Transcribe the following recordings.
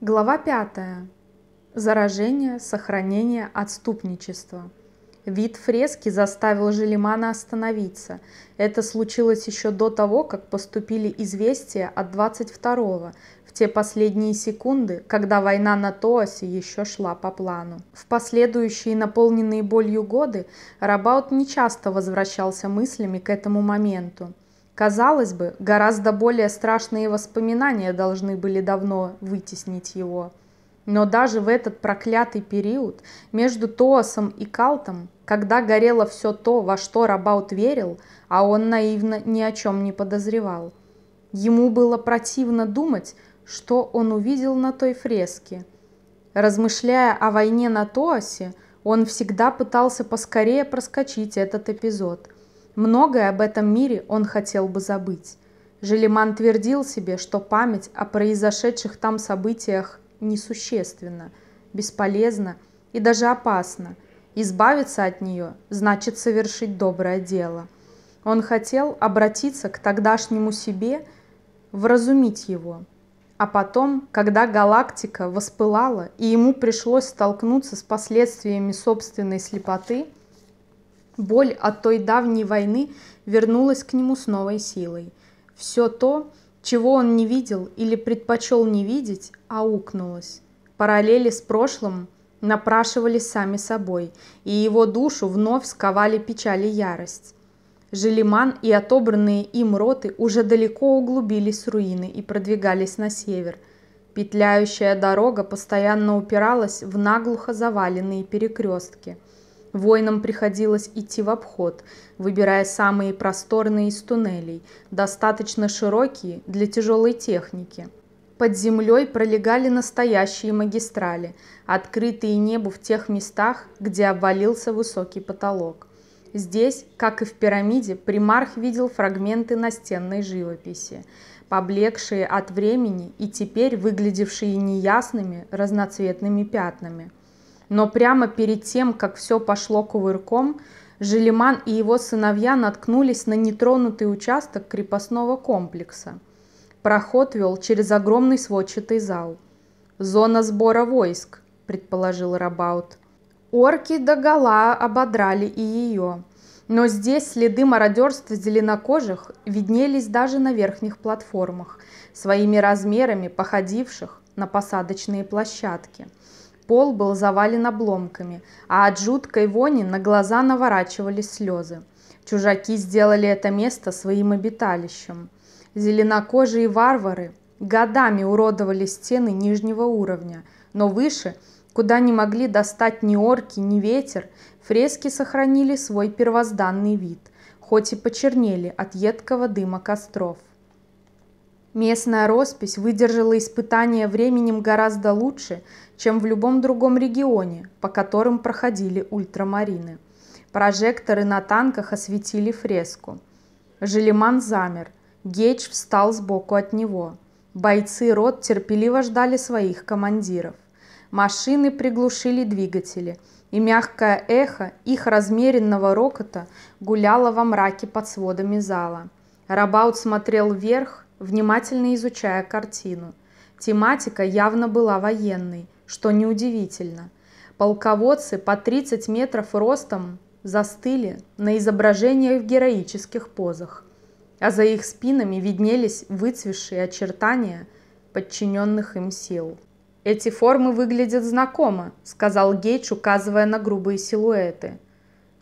Глава 5. Заражение, сохранение, отступничество. Вид фрески заставил Желимана остановиться. Это случилось еще до того, как поступили известия от 22-го, в те последние секунды, когда война на Тоасе еще шла по плану. В последующие наполненные болью годы Рабаут нечасто возвращался мыслями к этому моменту – Казалось бы, гораздо более страшные воспоминания должны были давно вытеснить его. Но даже в этот проклятый период между Тоасом и Калтом, когда горело все то, во что Рабаут верил, а он наивно ни о чем не подозревал, ему было противно думать, что он увидел на той фреске. Размышляя о войне на Тоасе, он всегда пытался поскорее проскочить этот эпизод – Многое об этом мире он хотел бы забыть. Желеман твердил себе, что память о произошедших там событиях несущественна, бесполезна и даже опасна. Избавиться от нее значит совершить доброе дело. Он хотел обратиться к тогдашнему себе, вразумить его. А потом, когда галактика воспылала и ему пришлось столкнуться с последствиями собственной слепоты – Боль от той давней войны вернулась к нему с новой силой. Все то, чего он не видел или предпочел не видеть, аукнулось. Параллели с прошлым напрашивались сами собой, и его душу вновь сковали печаль и ярость. Желиман и отобранные им роты уже далеко углубились в руины и продвигались на север. Петляющая дорога постоянно упиралась в наглухо заваленные перекрестки – Воинам приходилось идти в обход, выбирая самые просторные из туннелей, достаточно широкие для тяжелой техники. Под землей пролегали настоящие магистрали, открытые небу в тех местах, где обвалился высокий потолок. Здесь, как и в пирамиде, примарх видел фрагменты настенной живописи, поблекшие от времени и теперь выглядевшие неясными разноцветными пятнами – но прямо перед тем, как все пошло кувырком, Желеман и его сыновья наткнулись на нетронутый участок крепостного комплекса. Проход вел через огромный сводчатый зал. «Зона сбора войск», – предположил Рабаут. Орки догола ободрали и ее. Но здесь следы мародерства зеленокожих виднелись даже на верхних платформах, своими размерами походивших на посадочные площадки. Пол был завален обломками, а от жуткой вони на глаза наворачивались слезы. Чужаки сделали это место своим обиталищем. Зеленокожие варвары годами уродовали стены нижнего уровня, но выше, куда не могли достать ни орки, ни ветер, фрески сохранили свой первозданный вид, хоть и почернели от едкого дыма костров. Местная роспись выдержала испытания временем гораздо лучше, чем в любом другом регионе, по которым проходили ультрамарины. Прожекторы на танках осветили фреску. Желеман замер. Гейдж встал сбоку от него. Бойцы рот терпеливо ждали своих командиров. Машины приглушили двигатели, и мягкое эхо их размеренного рокота гуляло во мраке под сводами зала. Рабаут смотрел вверх, внимательно изучая картину. Тематика явно была военной, что неудивительно. Полководцы по 30 метров ростом застыли на изображениях в героических позах, а за их спинами виднелись выцвевшие очертания подчиненных им сил. «Эти формы выглядят знакомо», — сказал Гейдж, указывая на грубые силуэты.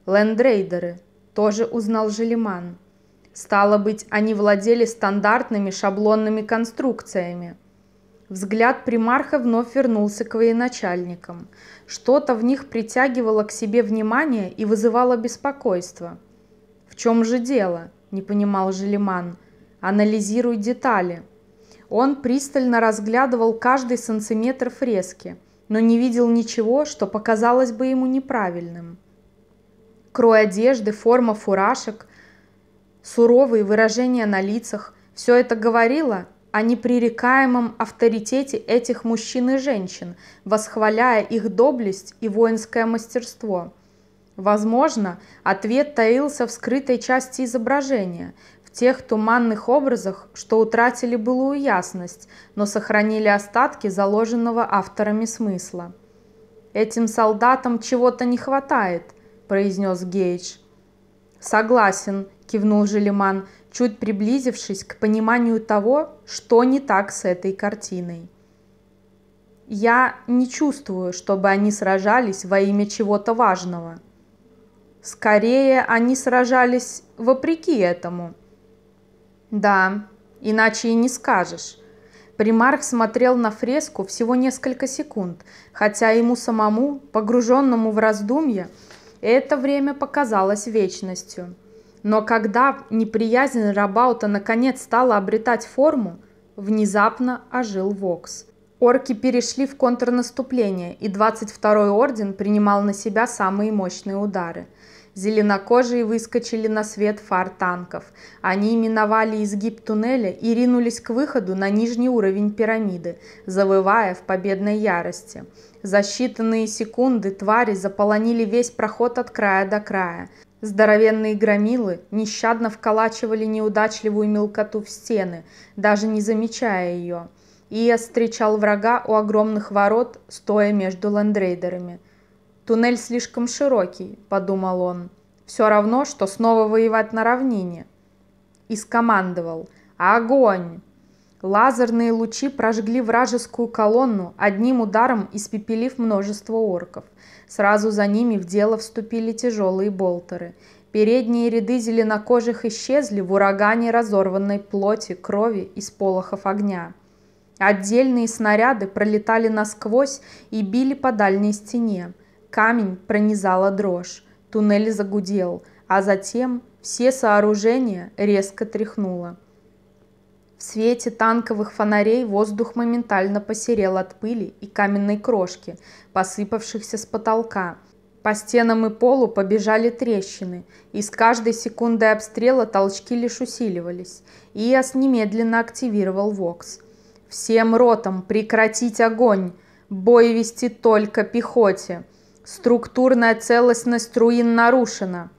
«Лендрейдеры», — тоже узнал Желиман. «Стало быть, они владели стандартными шаблонными конструкциями», Взгляд примарха вновь вернулся к военачальникам. Что-то в них притягивало к себе внимание и вызывало беспокойство. «В чем же дело?» – не понимал Желиман. «Анализируй детали». Он пристально разглядывал каждый сантиметр фрески, но не видел ничего, что показалось бы ему неправильным. Крой одежды, форма фуражек, суровые выражения на лицах – все это говорило – о непререкаемом авторитете этих мужчин и женщин, восхваляя их доблесть и воинское мастерство. Возможно, ответ таился в скрытой части изображения, в тех туманных образах, что утратили былую ясность, но сохранили остатки заложенного авторами смысла. «Этим солдатам чего-то не хватает», – произнес Гейдж. «Согласен», – кивнул Желеман, чуть приблизившись к пониманию того, что не так с этой картиной. Я не чувствую, чтобы они сражались во имя чего-то важного. Скорее, они сражались вопреки этому. Да, иначе и не скажешь. Примарх смотрел на фреску всего несколько секунд, хотя ему самому, погруженному в раздумья, это время показалось вечностью. Но когда неприязнь Рабаута наконец стала обретать форму, внезапно ожил Вокс. Орки перешли в контрнаступление, и 22-й орден принимал на себя самые мощные удары. Зеленокожие выскочили на свет фар танков. Они миновали изгиб туннеля и ринулись к выходу на нижний уровень пирамиды, завывая в победной ярости. За считанные секунды твари заполонили весь проход от края до края. Здоровенные громилы нещадно вколачивали неудачливую мелкоту в стены, даже не замечая ее. Ия встречал врага у огромных ворот, стоя между ландрейдерами. «Туннель слишком широкий», – подумал он. «Все равно, что снова воевать на равнине». И скомандовал «Огонь!». Лазерные лучи прожгли вражескую колонну, одним ударом испепелив множество орков. Сразу за ними в дело вступили тяжелые болтеры. Передние ряды зеленокожих исчезли в урагане разорванной плоти, крови и сполохов огня. Отдельные снаряды пролетали насквозь и били по дальней стене. Камень пронизала дрожь, туннель загудел, а затем все сооружения резко тряхнуло. В свете танковых фонарей воздух моментально посерел от пыли и каменной крошки, посыпавшихся с потолка. По стенам и полу побежали трещины, и с каждой секундой обстрела толчки лишь усиливались. Иос немедленно активировал Вокс. «Всем ротам прекратить огонь! Бой вести только пехоте! Структурная целостность руин нарушена!»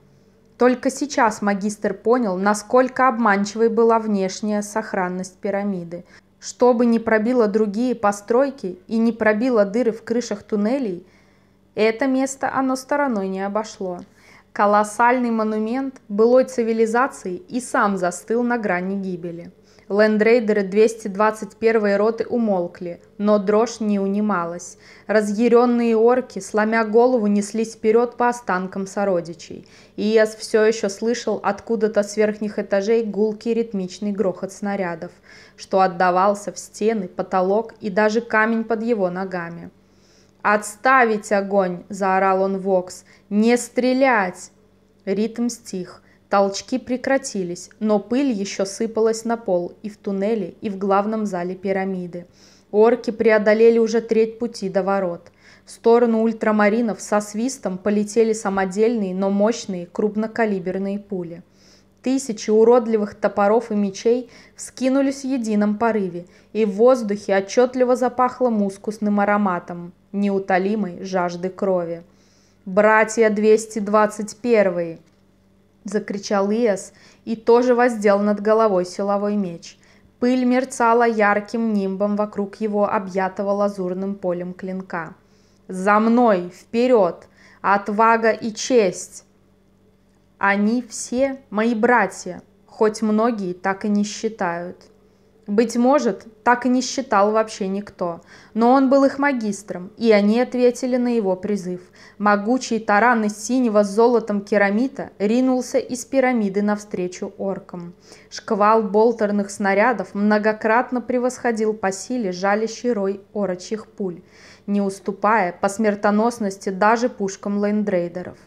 Только сейчас магистр понял, насколько обманчивой была внешняя сохранность пирамиды. Чтобы не пробило другие постройки и не пробило дыры в крышах туннелей, это место оно стороной не обошло. Колоссальный монумент былой цивилизации и сам застыл на грани гибели. Лендрейдеры 221 роты умолкли, но дрожь не унималась. Разъяренные орки, сломя голову, неслись вперед по останкам сородичей. Иес все еще слышал откуда-то с верхних этажей гулкий ритмичный грохот снарядов, что отдавался в стены, потолок и даже камень под его ногами. «Отставить огонь!» – заорал он Вокс. «Не стрелять!» Ритм стих. Толчки прекратились, но пыль еще сыпалась на пол и в туннеле, и в главном зале пирамиды. Орки преодолели уже треть пути до ворот – в сторону ультрамаринов со свистом полетели самодельные, но мощные крупнокалиберные пули. Тысячи уродливых топоров и мечей вскинулись в едином порыве, и в воздухе отчетливо запахло мускусным ароматом неутолимой жажды крови. «Братья 221-е!» – закричал Иэс и тоже воздел над головой силовой меч. Пыль мерцала ярким нимбом вокруг его объятого лазурным полем клинка – за мной, вперед! Отвага и честь! Они все мои братья, хоть многие так и не считают. Быть может, так и не считал вообще никто, но он был их магистром, и они ответили на его призыв. Могучий таран из синего с золотом керамита ринулся из пирамиды навстречу оркам. Шквал болтерных снарядов многократно превосходил по силе жалящий рой орочьих пуль – не уступая по смертоносности даже пушкам лейндрейдеров.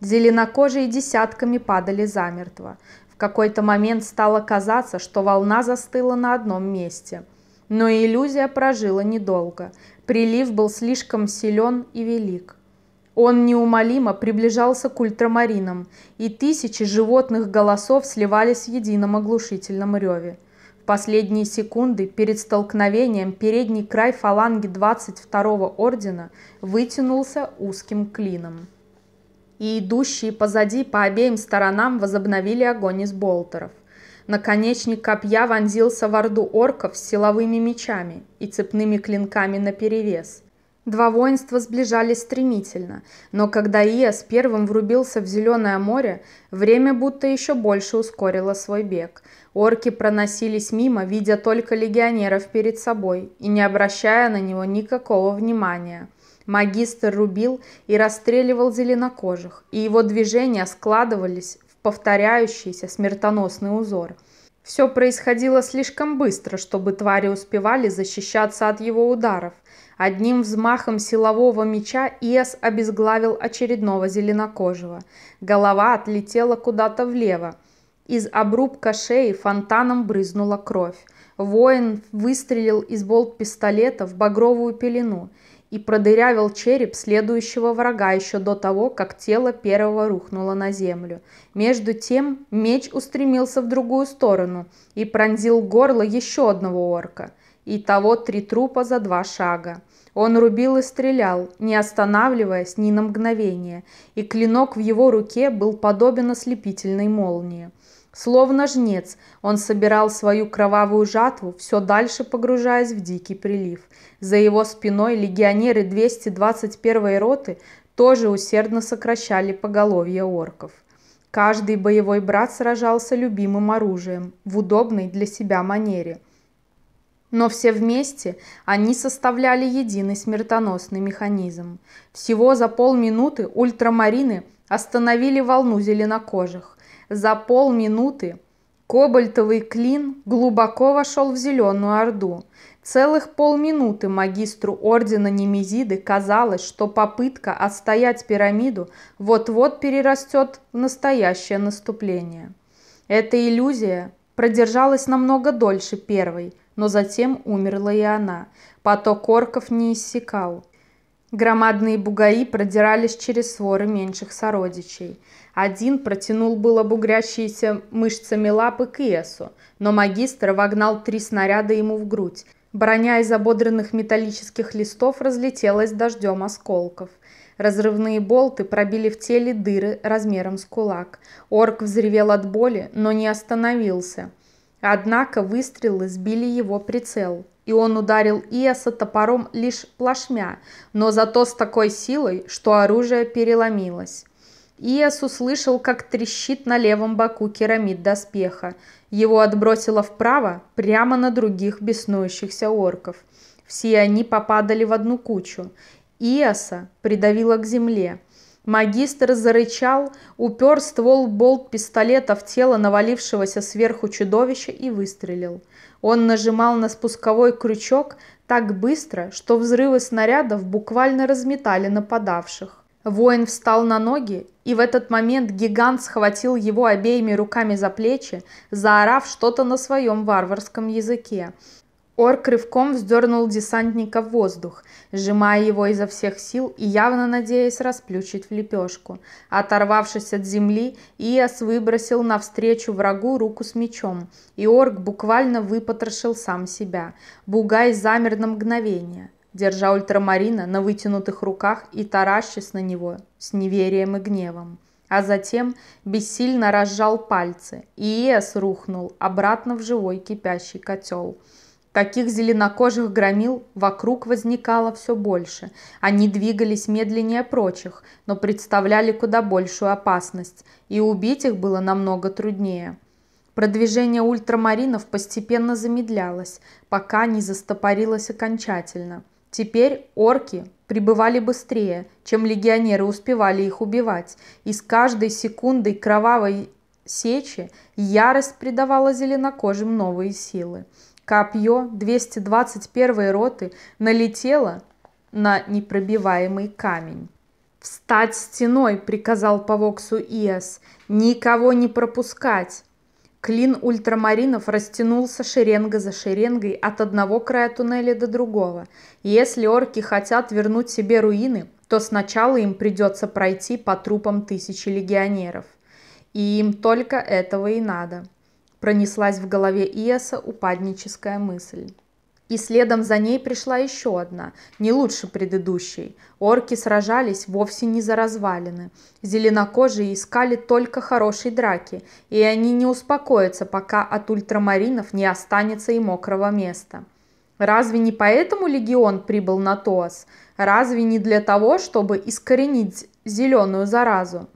Зеленокожие десятками падали замертво. В какой-то момент стало казаться, что волна застыла на одном месте. Но иллюзия прожила недолго. Прилив был слишком силен и велик. Он неумолимо приближался к ультрамаринам, и тысячи животных голосов сливались в едином оглушительном реве – последние секунды перед столкновением передний край фаланги 22-го ордена вытянулся узким клином. И идущие позади по обеим сторонам возобновили огонь из болтеров. Наконечник копья вонзился в орду орков с силовыми мечами и цепными клинками наперевес. Два воинства сближались стремительно, но когда Иас первым врубился в зеленое море, время будто еще больше ускорило свой бег – Орки проносились мимо, видя только легионеров перед собой и не обращая на него никакого внимания. Магистр рубил и расстреливал зеленокожих, и его движения складывались в повторяющийся смертоносный узор. Все происходило слишком быстро, чтобы твари успевали защищаться от его ударов. Одним взмахом силового меча Иэс обезглавил очередного зеленокожего. Голова отлетела куда-то влево, из обрубка шеи фонтаном брызнула кровь. Воин выстрелил из болт пистолета в багровую пелену и продырявил череп следующего врага еще до того, как тело первого рухнуло на землю. Между тем меч устремился в другую сторону и пронзил горло еще одного орка. Итого три трупа за два шага. Он рубил и стрелял, не останавливаясь ни на мгновение, и клинок в его руке был подобен ослепительной молнии. Словно жнец, он собирал свою кровавую жатву, все дальше погружаясь в дикий прилив. За его спиной легионеры 221-й роты тоже усердно сокращали поголовье орков. Каждый боевой брат сражался любимым оружием, в удобной для себя манере – но все вместе они составляли единый смертоносный механизм. Всего за полминуты ультрамарины остановили волну зеленокожих. За полминуты Кобальтовый клин глубоко вошел в Зеленую Орду. Целых полминуты магистру ордена Немезиды казалось, что попытка отстоять пирамиду вот-вот перерастет в настоящее наступление. Эта иллюзия продержалась намного дольше первой – но затем умерла и она. Поток орков не иссякал. Громадные бугаи продирались через своры меньших сородичей. Один протянул было бугрящиеся мышцами лапы к Иесу, но магистр вогнал три снаряда ему в грудь. Броня из ободранных металлических листов разлетелась дождем осколков. Разрывные болты пробили в теле дыры размером с кулак. Орк взревел от боли, но не остановился – Однако выстрелы сбили его прицел, и он ударил Иоса топором лишь плашмя, но зато с такой силой, что оружие переломилось. Иос услышал, как трещит на левом боку керамид доспеха. Его отбросило вправо, прямо на других беснующихся орков. Все они попадали в одну кучу. Иоса придавило к земле – Магистр зарычал, упер ствол болт пистолета в тело навалившегося сверху чудовища и выстрелил. Он нажимал на спусковой крючок так быстро, что взрывы снарядов буквально разметали нападавших. Воин встал на ноги, и в этот момент гигант схватил его обеими руками за плечи, заорав что-то на своем варварском языке. Орк рывком вздернул десантника в воздух, сжимая его изо всех сил и явно надеясь расплющить в лепешку. Оторвавшись от земли, Иос выбросил навстречу врагу руку с мечом, и орк буквально выпотрошил сам себя. Бугай замер на мгновение, держа ультрамарина на вытянутых руках и таращась на него с неверием и гневом. А затем бессильно разжал пальцы, и Иос рухнул обратно в живой кипящий котел – Таких зеленокожих громил вокруг возникало все больше. Они двигались медленнее прочих, но представляли куда большую опасность, и убить их было намного труднее. Продвижение ультрамаринов постепенно замедлялось, пока не застопорилось окончательно. Теперь орки прибывали быстрее, чем легионеры успевали их убивать, и с каждой секундой кровавой сечи ярость придавала зеленокожим новые силы. Копье 221 й роты налетело на непробиваемый камень. «Встать стеной!» – приказал по воксу Иас. «Никого не пропускать!» Клин ультрамаринов растянулся шеренга за шеренгой от одного края туннеля до другого. Если орки хотят вернуть себе руины, то сначала им придется пройти по трупам тысячи легионеров. И им только этого и надо. Пронеслась в голове Иеса упадническая мысль. И следом за ней пришла еще одна, не лучше предыдущей. Орки сражались вовсе не за развалины. Зеленокожие искали только хорошей драки, и они не успокоятся, пока от ультрамаринов не останется и мокрого места. Разве не поэтому легион прибыл на Тоас? Разве не для того, чтобы искоренить зеленую заразу?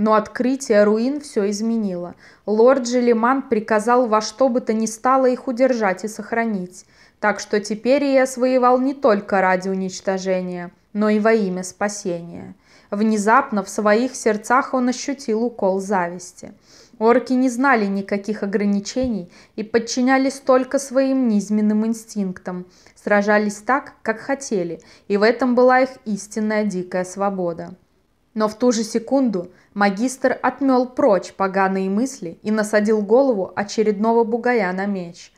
Но открытие руин все изменило. Лорд Желиман приказал во что бы то ни стало их удержать и сохранить. Так что теперь я воевал не только ради уничтожения, но и во имя спасения. Внезапно в своих сердцах он ощутил укол зависти. Орки не знали никаких ограничений и подчинялись только своим низменным инстинктам, сражались так, как хотели, и в этом была их истинная дикая свобода. Но в ту же секунду магистр отмел прочь поганые мысли и насадил голову очередного бугая на меч.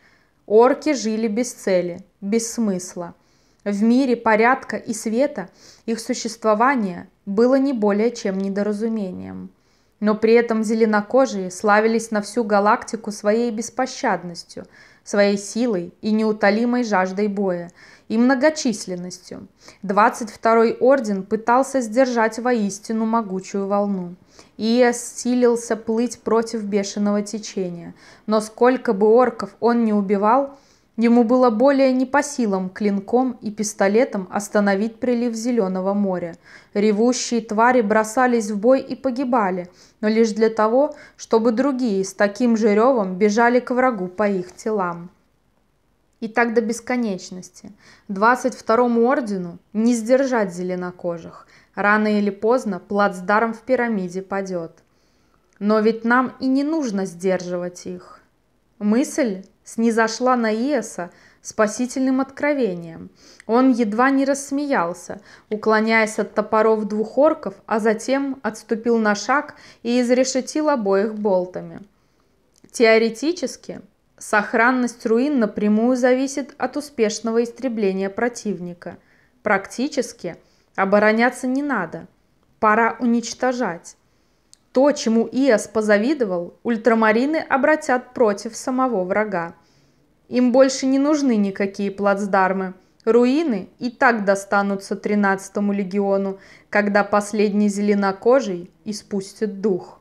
Орки жили без цели, без смысла. В мире порядка и света их существование было не более чем недоразумением. Но при этом зеленокожие славились на всю галактику своей беспощадностью, своей силой и неутолимой жаждой боя – и многочисленностью. 22-й орден пытался сдержать воистину могучую волну и силился плыть против бешеного течения. Но сколько бы орков он не убивал, ему было более не по силам клинком и пистолетом остановить прилив Зеленого моря. Ревущие твари бросались в бой и погибали, но лишь для того, чтобы другие с таким же ревом бежали к врагу по их телам. И так до бесконечности. 22-му ордену не сдержать зеленокожих. Рано или поздно плацдарм в пирамиде падет. Но ведь нам и не нужно сдерживать их. Мысль снизошла на Иеса спасительным откровением. Он едва не рассмеялся, уклоняясь от топоров двух орков, а затем отступил на шаг и изрешетил обоих болтами. Теоретически – Сохранность руин напрямую зависит от успешного истребления противника. Практически обороняться не надо. Пора уничтожать. То, чему Иос позавидовал, ультрамарины обратят против самого врага. Им больше не нужны никакие плацдармы. Руины и так достанутся 13-му легиону, когда последний зеленокожий испустит дух.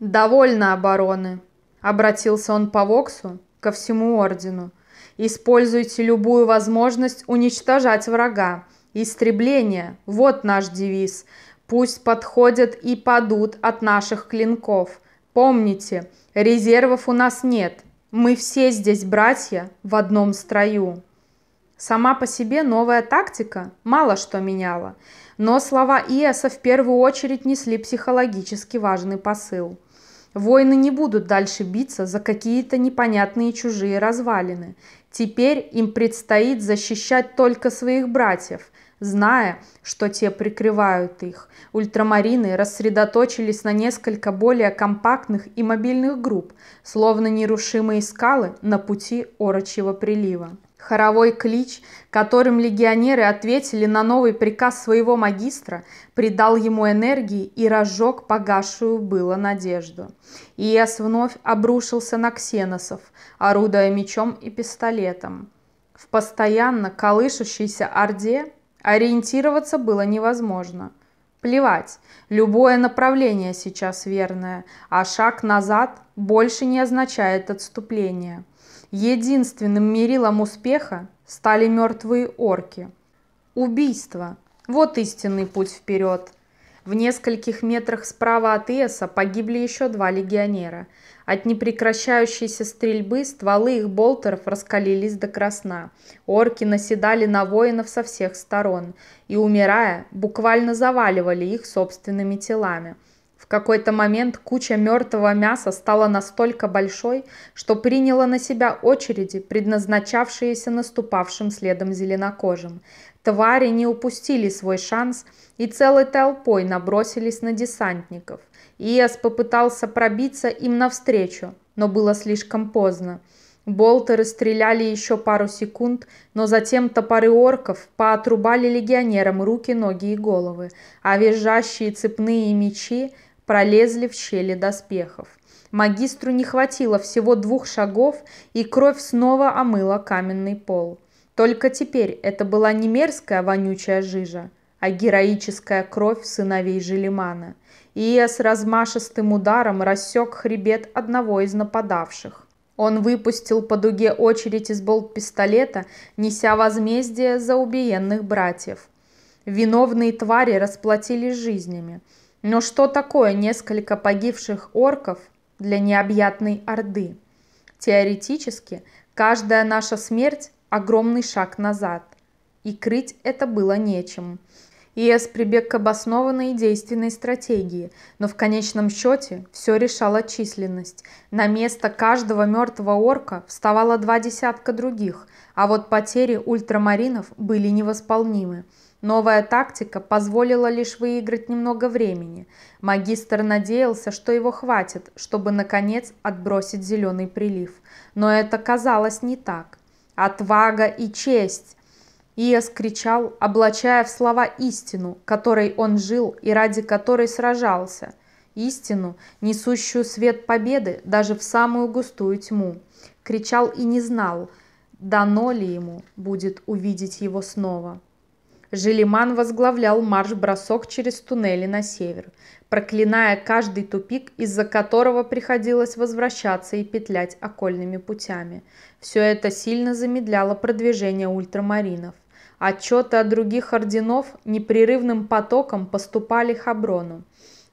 «Довольно обороны», – обратился он по Воксу ко всему ордену. Используйте любую возможность уничтожать врага. Истребление – вот наш девиз. Пусть подходят и падут от наших клинков. Помните, резервов у нас нет. Мы все здесь братья в одном строю. Сама по себе новая тактика мало что меняла, но слова Иэса в первую очередь несли психологически важный посыл – Воины не будут дальше биться за какие-то непонятные чужие развалины. Теперь им предстоит защищать только своих братьев, зная, что те прикрывают их. Ультрамарины рассредоточились на несколько более компактных и мобильных групп, словно нерушимые скалы на пути Орочьего прилива. Хоровой клич, которым легионеры ответили на новый приказ своего магистра, придал ему энергии и разжег погасшую было надежду. Иес вновь обрушился на ксеносов, орудуя мечом и пистолетом. В постоянно колышущейся орде ориентироваться было невозможно. Плевать, любое направление сейчас верное, а шаг назад больше не означает отступление. Единственным мерилом успеха стали мертвые орки. Убийство. Вот истинный путь вперед. В нескольких метрах справа от Иеса погибли еще два легионера. От непрекращающейся стрельбы стволы их болтеров раскалились до красна. Орки наседали на воинов со всех сторон и, умирая, буквально заваливали их собственными телами – в какой-то момент куча мертвого мяса стала настолько большой, что приняла на себя очереди, предназначавшиеся наступавшим следом зеленокожим. Твари не упустили свой шанс и целой толпой набросились на десантников. Иес попытался пробиться им навстречу, но было слишком поздно. Болтеры стреляли еще пару секунд, но затем топоры орков поотрубали легионерам руки, ноги и головы, а визжащие цепные мечи пролезли в щели доспехов. Магистру не хватило всего двух шагов, и кровь снова омыла каменный пол. Только теперь это была не мерзкая вонючая жижа, а героическая кровь сыновей Желимана. Ия с размашистым ударом рассек хребет одного из нападавших. Он выпустил по дуге очередь из болт-пистолета, неся возмездие за убиенных братьев. Виновные твари расплатились жизнями – но что такое несколько погибших орков для необъятной Орды? Теоретически, каждая наша смерть – огромный шаг назад. И крыть это было нечем. ИС прибег к обоснованной и действенной стратегии, но в конечном счете все решала численность. На место каждого мертвого орка вставало два десятка других, а вот потери ультрамаринов были невосполнимы. Новая тактика позволила лишь выиграть немного времени. Магистр надеялся, что его хватит, чтобы, наконец, отбросить зеленый прилив. Но это казалось не так. «Отвага и честь!» Иес скричал, облачая в слова истину, которой он жил и ради которой сражался. Истину, несущую свет победы даже в самую густую тьму. Кричал и не знал, дано ли ему будет увидеть его снова. Желиман возглавлял марш-бросок через туннели на север, проклиная каждый тупик, из-за которого приходилось возвращаться и петлять окольными путями. Все это сильно замедляло продвижение ультрамаринов. Отчеты от других орденов непрерывным потоком поступали Хаброну,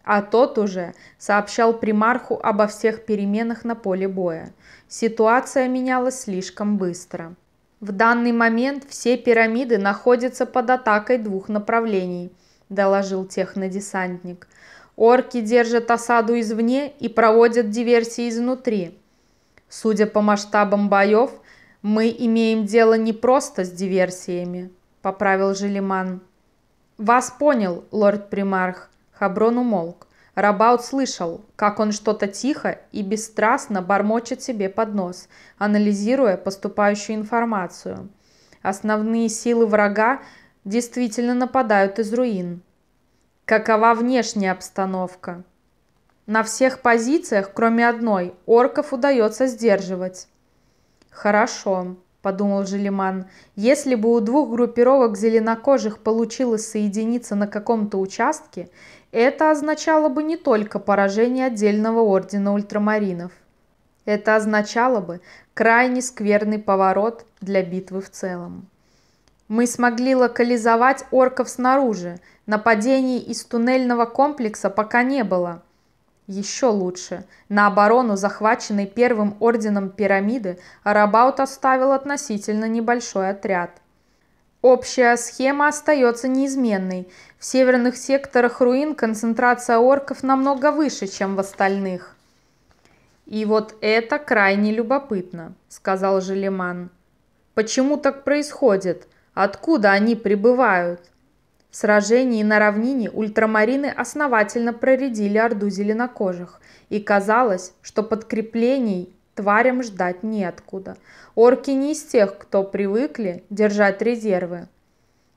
а тот уже сообщал примарху обо всех переменах на поле боя. Ситуация менялась слишком быстро. В данный момент все пирамиды находятся под атакой двух направлений, доложил технодесантник. Орки держат осаду извне и проводят диверсии изнутри. Судя по масштабам боев, мы имеем дело не просто с диверсиями, поправил Желиман. Вас понял, лорд Примарх. Хаброн умолк. Рабаут слышал, как он что-то тихо и бесстрастно бормочет себе под нос, анализируя поступающую информацию. Основные силы врага действительно нападают из руин. Какова внешняя обстановка? На всех позициях, кроме одной, орков удается сдерживать. Хорошо. – подумал Желиман. «Если бы у двух группировок зеленокожих получилось соединиться на каком-то участке, это означало бы не только поражение отдельного ордена ультрамаринов. Это означало бы крайне скверный поворот для битвы в целом. Мы смогли локализовать орков снаружи, нападений из туннельного комплекса пока не было – еще лучше. На оборону, захваченной первым орденом пирамиды, Рабаут оставил относительно небольшой отряд. Общая схема остается неизменной. В северных секторах руин концентрация орков намного выше, чем в остальных. «И вот это крайне любопытно», — сказал Желеман. «Почему так происходит? Откуда они прибывают?» В сражении на равнине ультрамарины основательно проредили орду зеленокожих, и казалось, что подкреплений тварям ждать неоткуда. Орки не из тех, кто привыкли держать резервы.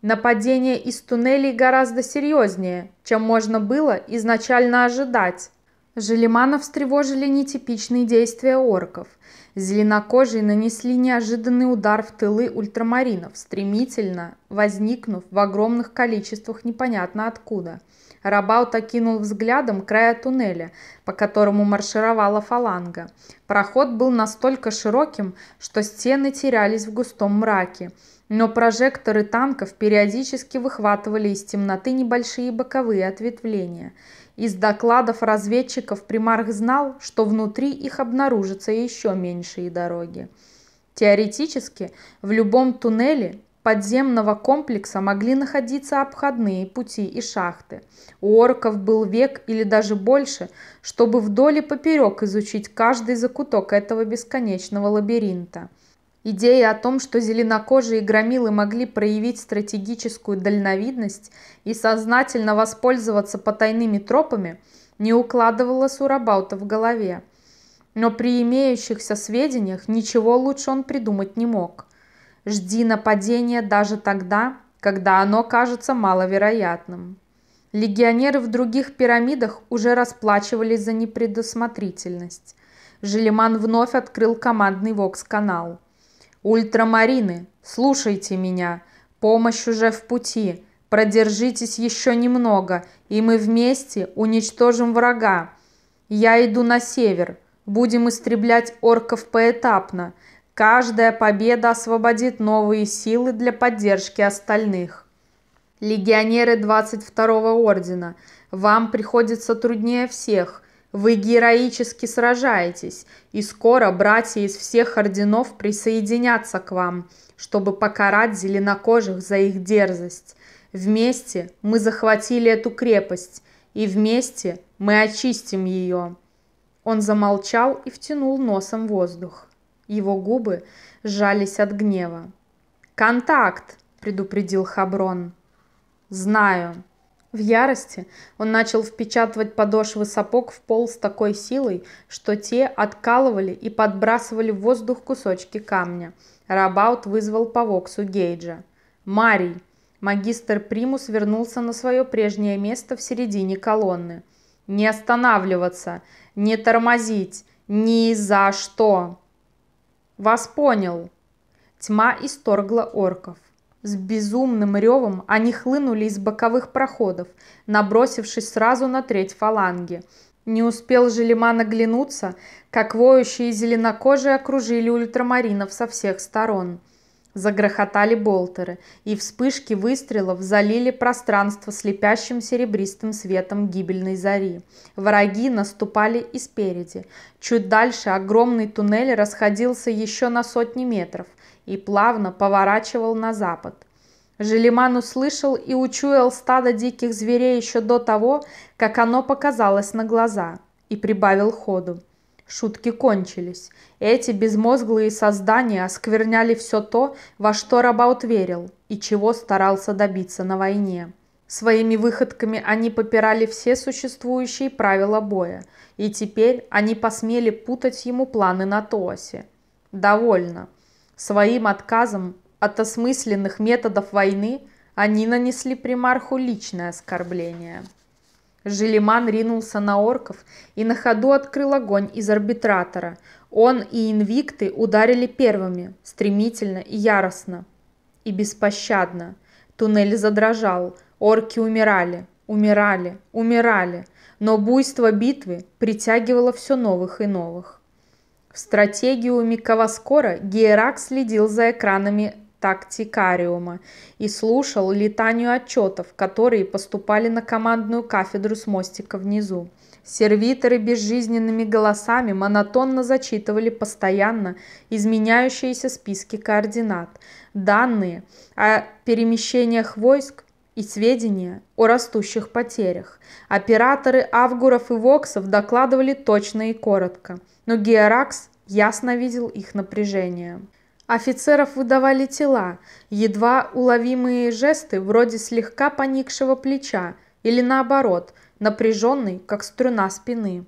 Нападение из туннелей гораздо серьезнее, чем можно было изначально ожидать. Желеманов встревожили нетипичные действия орков – Зеленокожие нанесли неожиданный удар в тылы ультрамаринов, стремительно возникнув в огромных количествах непонятно откуда. Рабаут окинул взглядом края туннеля, по которому маршировала фаланга. Проход был настолько широким, что стены терялись в густом мраке, но прожекторы танков периодически выхватывали из темноты небольшие боковые ответвления – из докладов разведчиков Примарх знал, что внутри их обнаружатся еще меньшие дороги. Теоретически, в любом туннеле подземного комплекса могли находиться обходные пути и шахты. У орков был век или даже больше, чтобы вдоль и поперек изучить каждый закуток этого бесконечного лабиринта – Идея о том, что зеленокожие громилы могли проявить стратегическую дальновидность и сознательно воспользоваться потайными тропами, не укладывалась у Сурабаута в голове. Но при имеющихся сведениях ничего лучше он придумать не мог. Жди нападения даже тогда, когда оно кажется маловероятным. Легионеры в других пирамидах уже расплачивались за непредусмотрительность. Желеман вновь открыл командный вокс-канал. Ультрамарины, слушайте меня. Помощь уже в пути. Продержитесь еще немного, и мы вместе уничтожим врага. Я иду на север. Будем истреблять орков поэтапно. Каждая победа освободит новые силы для поддержки остальных. Легионеры 22-го ордена, вам приходится труднее всех. Вы героически сражаетесь, и скоро братья из всех орденов присоединятся к вам, чтобы покарать зеленокожих за их дерзость. Вместе мы захватили эту крепость, и вместе мы очистим ее». Он замолчал и втянул носом воздух. Его губы сжались от гнева. «Контакт!» – предупредил Хаброн. «Знаю», в ярости он начал впечатывать подошвы сапог в пол с такой силой, что те откалывали и подбрасывали в воздух кусочки камня. Рабаут вызвал по воксу Гейджа. «Марий!» Магистр Примус вернулся на свое прежнее место в середине колонны. «Не останавливаться! Не тормозить! Ни за что!» «Вас понял!» Тьма исторгла орков. С безумным ревом они хлынули из боковых проходов, набросившись сразу на треть фаланги. Не успел Желеман оглянуться, как воющие зеленокожие окружили ультрамаринов со всех сторон. Загрохотали болтеры, и вспышки выстрелов залили пространство слепящим серебристым светом гибельной зари. Враги наступали и спереди. Чуть дальше огромный туннель расходился еще на сотни метров – и плавно поворачивал на запад. Желиман услышал и учуял стадо диких зверей еще до того, как оно показалось на глаза, и прибавил ходу. Шутки кончились. Эти безмозглые создания оскверняли все то, во что Рабаут верил и чего старался добиться на войне. Своими выходками они попирали все существующие правила боя, и теперь они посмели путать ему планы на Тоосе. «Довольно», Своим отказом от осмысленных методов войны они нанесли примарху личное оскорбление. Желиман ринулся на орков и на ходу открыл огонь из арбитратора. Он и инвикты ударили первыми, стремительно и яростно. И беспощадно. Туннель задрожал, орки умирали, умирали, умирали, но буйство битвы притягивало все новых и новых. В стратегиуме Каваскора Герак следил за экранами тактикариума и слушал летанию отчетов, которые поступали на командную кафедру с мостика внизу. Сервиторы безжизненными голосами монотонно зачитывали постоянно изменяющиеся списки координат, данные о перемещениях войск и сведения о растущих потерях. Операторы Авгуров и Воксов докладывали точно и коротко – но Георакс ясно видел их напряжение. Офицеров выдавали тела, едва уловимые жесты вроде слегка поникшего плеча или наоборот, напряженный, как струна спины.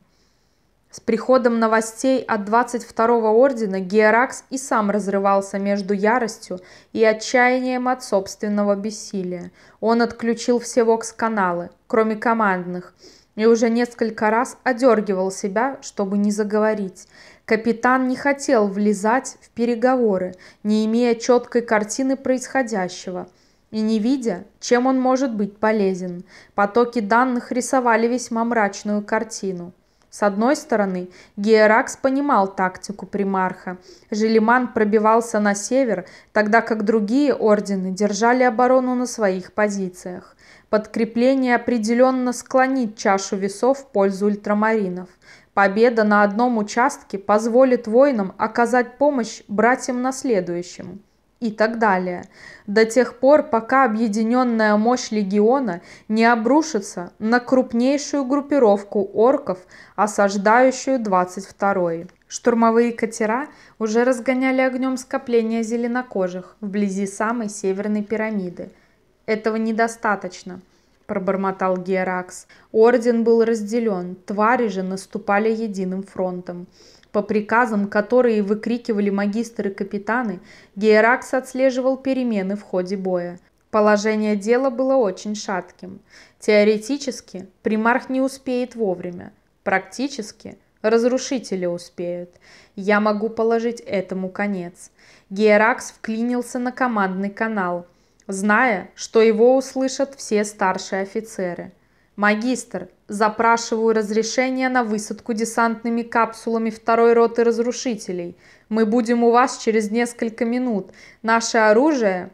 С приходом новостей от 22-го ордена Георакс и сам разрывался между яростью и отчаянием от собственного бессилия. Он отключил все вокс-каналы, кроме командных – и уже несколько раз одергивал себя, чтобы не заговорить. Капитан не хотел влезать в переговоры, не имея четкой картины происходящего и не видя, чем он может быть полезен. Потоки данных рисовали весьма мрачную картину. С одной стороны, Гееракс понимал тактику примарха. Желиман пробивался на север, тогда как другие ордены держали оборону на своих позициях. Подкрепление определенно склонит чашу весов в пользу ультрамаринов. Победа на одном участке позволит воинам оказать помощь братьям на следующем. И так далее. До тех пор, пока объединенная мощь легиона не обрушится на крупнейшую группировку орков, осаждающую 22-й. Штурмовые катера уже разгоняли огнем скопления зеленокожих вблизи самой северной пирамиды – этого недостаточно, пробормотал Геракс. Орден был разделен, твари же наступали единым фронтом. По приказам, которые выкрикивали магистры капитаны, Геракс отслеживал перемены в ходе боя. Положение дела было очень шатким. Теоретически примарх не успеет вовремя. Практически разрушители успеют. Я могу положить этому конец. Геракс вклинился на командный канал – зная, что его услышат все старшие офицеры. «Магистр, запрашиваю разрешение на высадку десантными капсулами второй роты разрушителей. Мы будем у вас через несколько минут. Наше оружие...»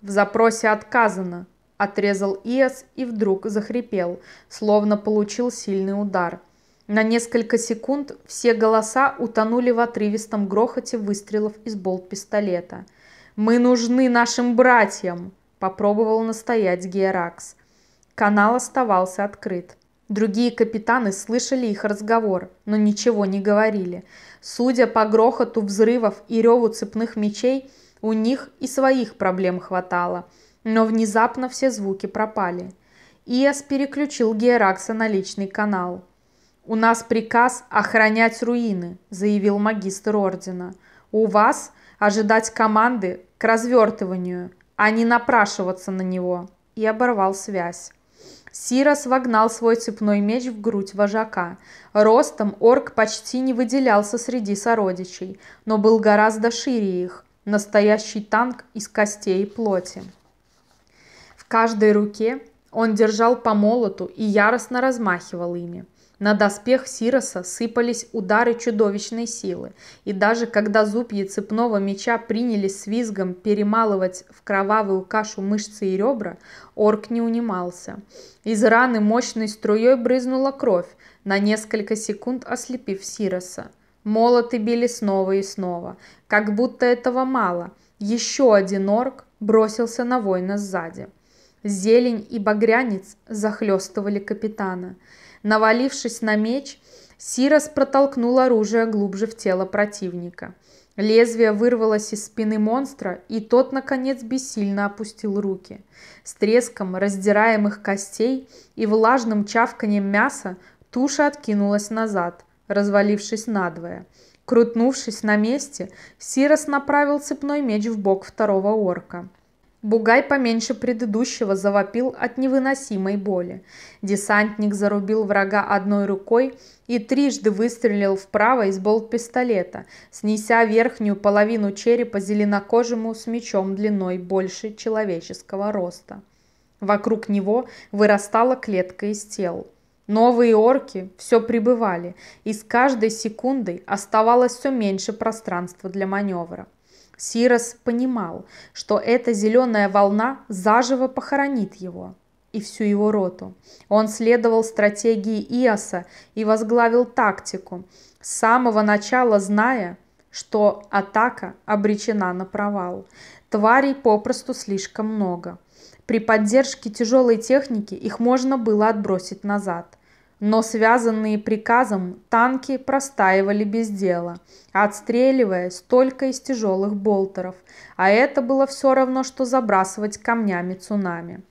В запросе отказано. Отрезал Иос и вдруг захрипел, словно получил сильный удар. На несколько секунд все голоса утонули в отрывистом грохоте выстрелов из болт-пистолета – «Мы нужны нашим братьям!» – попробовал настоять Геракс. Канал оставался открыт. Другие капитаны слышали их разговор, но ничего не говорили. Судя по грохоту взрывов и реву цепных мечей, у них и своих проблем хватало. Но внезапно все звуки пропали. Иас переключил Геракса на личный канал. «У нас приказ охранять руины», – заявил магистр ордена. «У вас ожидать команды к развертыванию, а не напрашиваться на него, и оборвал связь. Сирос вогнал свой цепной меч в грудь вожака. Ростом орк почти не выделялся среди сородичей, но был гораздо шире их, настоящий танк из костей и плоти. В каждой руке он держал по молоту и яростно размахивал ими. На доспех Сироса сыпались удары чудовищной силы, и даже когда зубья цепного меча принялись с визгом перемалывать в кровавую кашу мышцы и ребра, орк не унимался. Из раны мощной струей брызнула кровь, на несколько секунд ослепив Сироса. Молоты били снова и снова, как будто этого мало. Еще один орк бросился на воина сзади. Зелень и багрянец захлестывали капитана – Навалившись на меч, Сирос протолкнул оружие глубже в тело противника. Лезвие вырвалось из спины монстра, и тот, наконец, бессильно опустил руки. С треском раздираемых костей и влажным чавканием мяса туша откинулась назад, развалившись надвое. Крутнувшись на месте, Сирос направил цепной меч в бок второго орка – Бугай поменьше предыдущего завопил от невыносимой боли. Десантник зарубил врага одной рукой и трижды выстрелил вправо из болт-пистолета, снеся верхнюю половину черепа зеленокожему с мечом длиной больше человеческого роста. Вокруг него вырастала клетка из тел. Новые орки все прибывали, и с каждой секундой оставалось все меньше пространства для маневра. Сирос понимал, что эта зеленая волна заживо похоронит его и всю его роту. Он следовал стратегии Иоса и возглавил тактику, с самого начала зная, что атака обречена на провал. Тварей попросту слишком много. При поддержке тяжелой техники их можно было отбросить назад но связанные приказом танки простаивали без дела, отстреливая столько из тяжелых болтеров, а это было все равно, что забрасывать камнями цунами.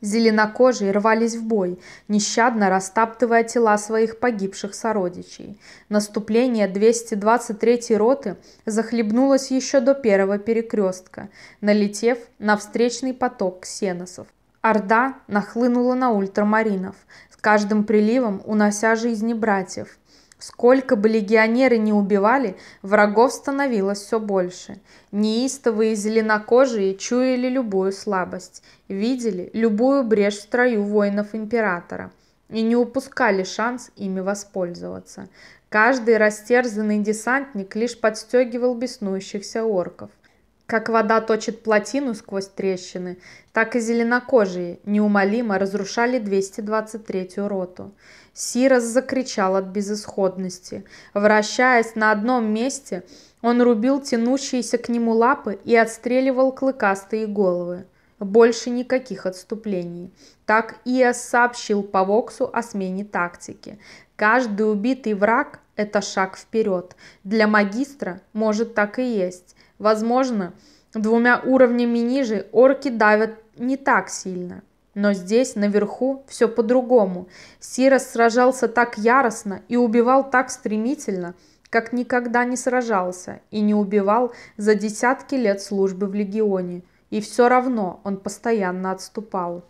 Зеленокожие рвались в бой, нещадно растаптывая тела своих погибших сородичей. Наступление 223-й роты захлебнулось еще до первого перекрестка, налетев на встречный поток ксеносов. Орда нахлынула на ультрамаринов, каждым приливом унося жизни братьев. Сколько бы легионеры не убивали, врагов становилось все больше. Неистовые зеленокожие чуяли любую слабость, видели любую брешь в строю воинов императора и не упускали шанс ими воспользоваться. Каждый растерзанный десантник лишь подстегивал беснующихся орков – как вода точит плотину сквозь трещины, так и зеленокожие неумолимо разрушали 223-ю роту. Сирос закричал от безысходности. Вращаясь на одном месте, он рубил тянущиеся к нему лапы и отстреливал клыкастые головы. Больше никаких отступлений. Так Иос сообщил по Воксу о смене тактики. Каждый убитый враг – это шаг вперед. Для магистра может так и есть. Возможно, двумя уровнями ниже орки давят не так сильно. Но здесь, наверху, все по-другому. Сирос сражался так яростно и убивал так стремительно, как никогда не сражался и не убивал за десятки лет службы в легионе. И все равно он постоянно отступал.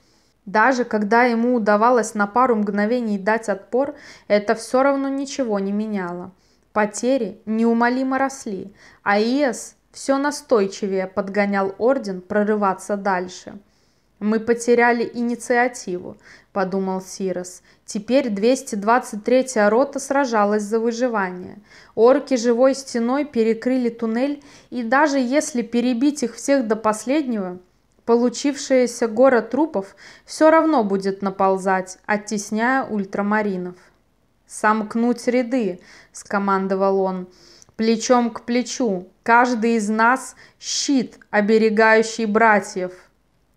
Даже когда ему удавалось на пару мгновений дать отпор, это все равно ничего не меняло. Потери неумолимо росли, а Иэс все настойчивее подгонял орден прорываться дальше. «Мы потеряли инициативу», – подумал Сирос. «Теперь 223-я рота сражалась за выживание. Орки живой стеной перекрыли туннель, и даже если перебить их всех до последнего, получившаяся гора трупов все равно будет наползать, оттесняя ультрамаринов». «Сомкнуть ряды», – скомандовал он, – «плечом к плечу, Каждый из нас – щит, оберегающий братьев.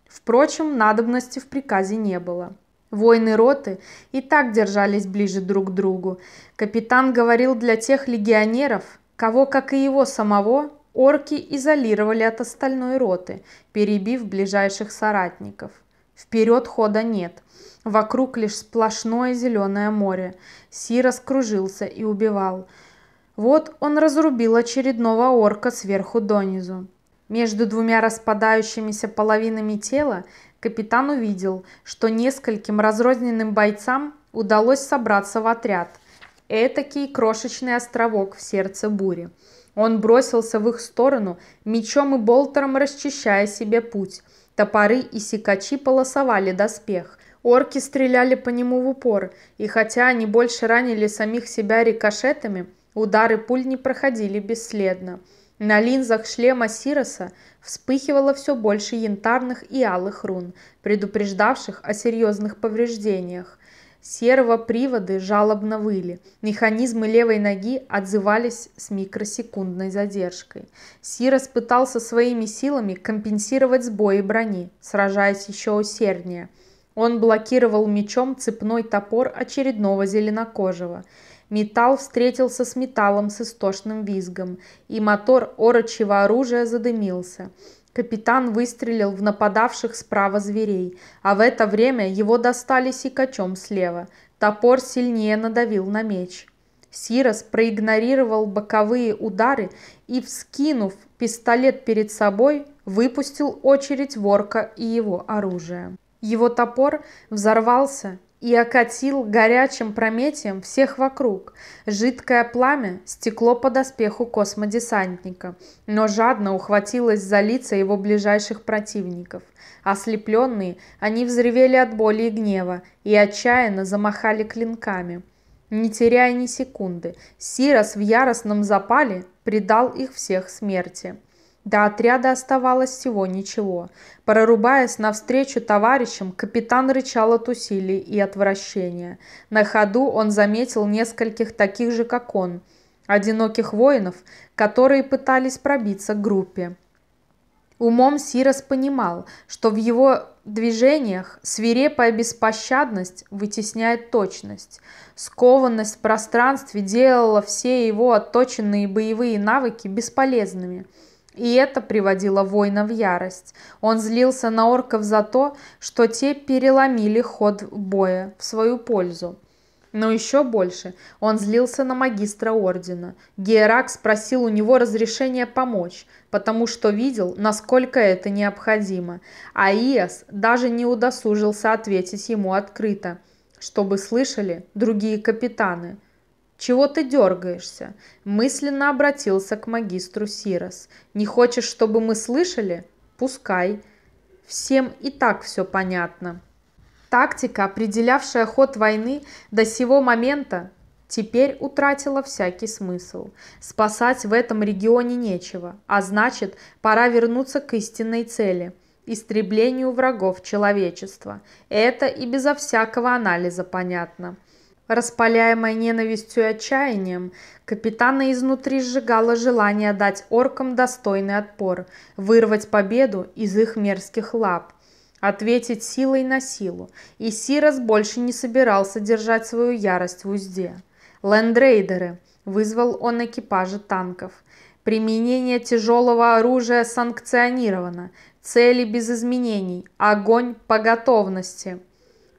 Впрочем, надобности в приказе не было. Войны роты и так держались ближе друг к другу. Капитан говорил для тех легионеров, кого, как и его самого, орки изолировали от остальной роты, перебив ближайших соратников. Вперед хода нет. Вокруг лишь сплошное зеленое море. Сирос кружился и убивал – вот он разрубил очередного орка сверху донизу. Между двумя распадающимися половинами тела капитан увидел, что нескольким разрозненным бойцам удалось собраться в отряд. Этакий крошечный островок в сердце бури. Он бросился в их сторону, мечом и болтером расчищая себе путь. Топоры и сикачи полосовали доспех. Орки стреляли по нему в упор, и хотя они больше ранили самих себя рикошетами – Удары пуль не проходили бесследно. На линзах шлема Сироса вспыхивало все больше янтарных и алых рун, предупреждавших о серьезных повреждениях. Сервоприводы жалобно выли, механизмы левой ноги отзывались с микросекундной задержкой. Сирос пытался своими силами компенсировать сбои брони, сражаясь еще усерднее. Он блокировал мечом цепной топор очередного зеленокожего – Металл встретился с металлом с истошным визгом, и мотор орочего оружия задымился. Капитан выстрелил в нападавших справа зверей, а в это время его достали сикачом слева. Топор сильнее надавил на меч. Сирос проигнорировал боковые удары и, вскинув пистолет перед собой, выпустил очередь ворка и его оружия. Его топор взорвался и окатил горячим прометием всех вокруг. Жидкое пламя стекло по доспеху космодесантника, но жадно ухватилось за лица его ближайших противников. Ослепленные, они взревели от боли и гнева и отчаянно замахали клинками. Не теряя ни секунды, Сирос в яростном запале предал их всех смерти. До отряда оставалось всего ничего. Прорубаясь навстречу товарищам, капитан рычал от усилий и отвращения. На ходу он заметил нескольких таких же, как он, одиноких воинов, которые пытались пробиться к группе. Умом Сирос понимал, что в его движениях свирепая беспощадность вытесняет точность. Скованность в пространстве делала все его отточенные боевые навыки бесполезными – и это приводило воина в ярость. Он злился на орков за то, что те переломили ход боя в свою пользу. Но еще больше он злился на магистра ордена. Герак спросил у него разрешения помочь, потому что видел, насколько это необходимо. А Иес даже не удосужился ответить ему открыто, чтобы слышали другие капитаны – «Чего ты дергаешься?» – мысленно обратился к магистру Сирос. «Не хочешь, чтобы мы слышали? Пускай. Всем и так все понятно». Тактика, определявшая ход войны до сего момента, теперь утратила всякий смысл. Спасать в этом регионе нечего, а значит, пора вернуться к истинной цели – истреблению врагов человечества. Это и безо всякого анализа понятно – Распаляемая ненавистью и отчаянием, капитана изнутри сжигало желание дать оркам достойный отпор, вырвать победу из их мерзких лап, ответить силой на силу, и Сирос больше не собирался держать свою ярость в узде. «Лендрейдеры!» – вызвал он экипажи танков. «Применение тяжелого оружия санкционировано, цели без изменений, огонь по готовности!»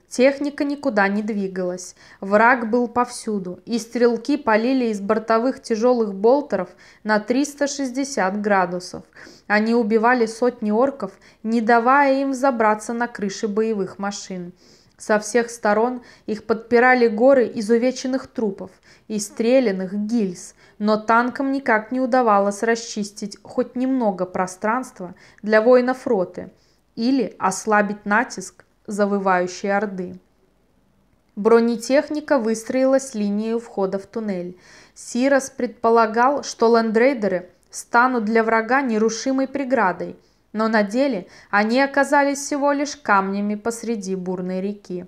Техника никуда не двигалась. Враг был повсюду, и стрелки полили из бортовых тяжелых болтеров на 360 градусов. Они убивали сотни орков, не давая им забраться на крыши боевых машин. Со всех сторон их подпирали горы изувеченных трупов и стреляных гильз, но танкам никак не удавалось расчистить хоть немного пространства для воинов роты или ослабить натиск завывающей орды. Бронетехника выстроилась линией у входа в туннель. Сирос предполагал, что лендрейдеры станут для врага нерушимой преградой, но на деле они оказались всего лишь камнями посреди бурной реки.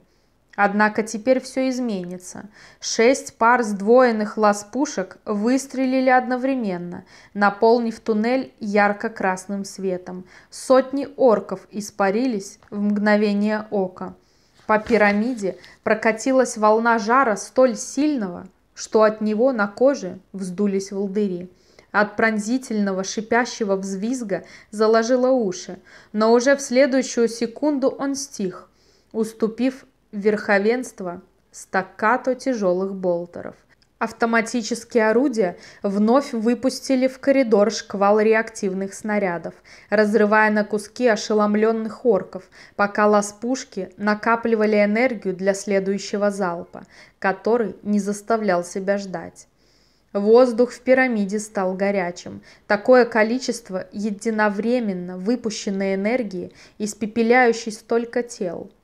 Однако теперь все изменится. Шесть пар сдвоенных лаз-пушек выстрелили одновременно, наполнив туннель ярко-красным светом. Сотни орков испарились в мгновение ока. По пирамиде прокатилась волна жара столь сильного, что от него на коже вздулись волдыри. От пронзительного шипящего взвизга заложило уши, но уже в следующую секунду он стих, уступив верховенство стаккато тяжелых болтеров. Автоматические орудия вновь выпустили в коридор шквал реактивных снарядов, разрывая на куски ошеломленных орков, пока лаз-пушки накапливали энергию для следующего залпа, который не заставлял себя ждать. Воздух в пирамиде стал горячим. Такое количество единовременно выпущенной энергии, испепеляющей столько тел –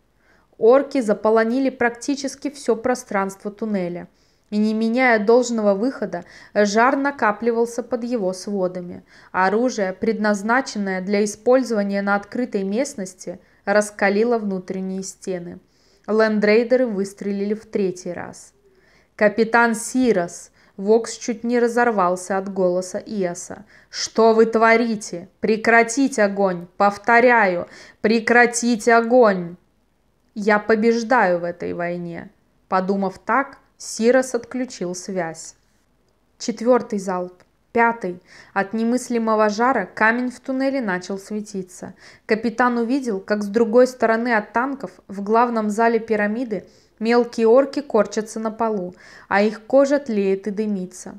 Орки заполонили практически все пространство туннеля. И не меняя должного выхода, жар накапливался под его сводами. Оружие, предназначенное для использования на открытой местности, раскалило внутренние стены. Лендрейдеры выстрелили в третий раз. «Капитан Сирос!» Вокс чуть не разорвался от голоса Иоса. «Что вы творите? Прекратить огонь! Повторяю, прекратить огонь!» Я побеждаю в этой войне. Подумав так, Сирос отключил связь. Четвертый залп. Пятый. От немыслимого жара камень в туннеле начал светиться. Капитан увидел, как с другой стороны от танков в главном зале пирамиды мелкие орки корчатся на полу, а их кожа тлеет и дымится.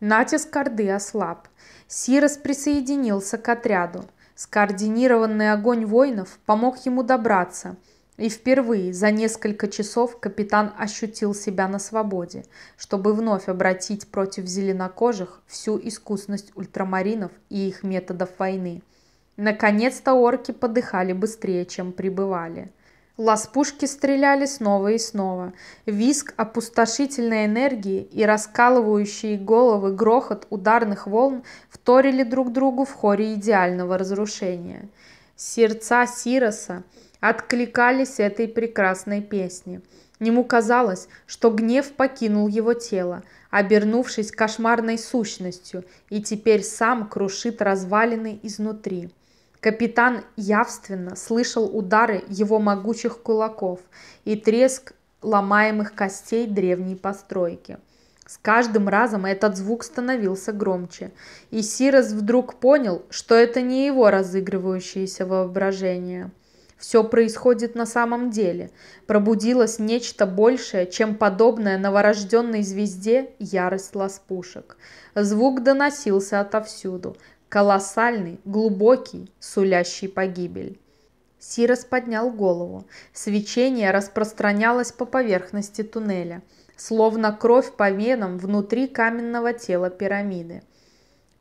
Натиск корды ослаб. Сирос присоединился к отряду. Скоординированный огонь воинов помог ему добраться – и впервые за несколько часов капитан ощутил себя на свободе, чтобы вновь обратить против зеленокожих всю искусность ультрамаринов и их методов войны. Наконец-то орки подыхали быстрее, чем прибывали. Ласпушки стреляли снова и снова. Виск опустошительной энергии и раскалывающие головы грохот ударных волн вторили друг другу в хоре идеального разрушения. Сердца Сироса – откликались этой прекрасной песне. Ему казалось, что гнев покинул его тело, обернувшись кошмарной сущностью, и теперь сам крушит развалины изнутри. Капитан явственно слышал удары его могучих кулаков и треск ломаемых костей древней постройки. С каждым разом этот звук становился громче, и Сирос вдруг понял, что это не его разыгрывающееся воображение – все происходит на самом деле. Пробудилось нечто большее, чем подобное новорожденной звезде ярость ласпушек. Звук доносился отовсюду. Колоссальный, глубокий, сулящий погибель. Сирос поднял голову. Свечение распространялось по поверхности туннеля, словно кровь по венам внутри каменного тела пирамиды.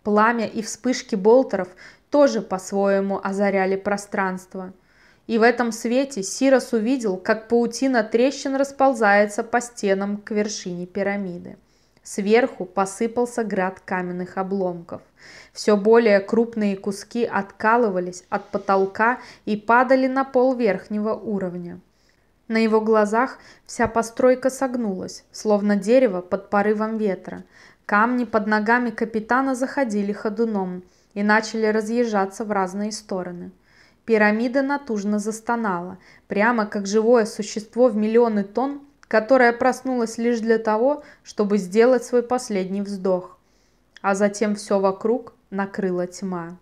Пламя и вспышки болтеров тоже по-своему озаряли пространство – и в этом свете Сирос увидел, как паутина трещин расползается по стенам к вершине пирамиды. Сверху посыпался град каменных обломков. Все более крупные куски откалывались от потолка и падали на пол верхнего уровня. На его глазах вся постройка согнулась, словно дерево под порывом ветра. Камни под ногами капитана заходили ходуном и начали разъезжаться в разные стороны. Пирамида натужно застонала, прямо как живое существо в миллионы тонн, которое проснулось лишь для того, чтобы сделать свой последний вздох. А затем все вокруг накрыла тьма.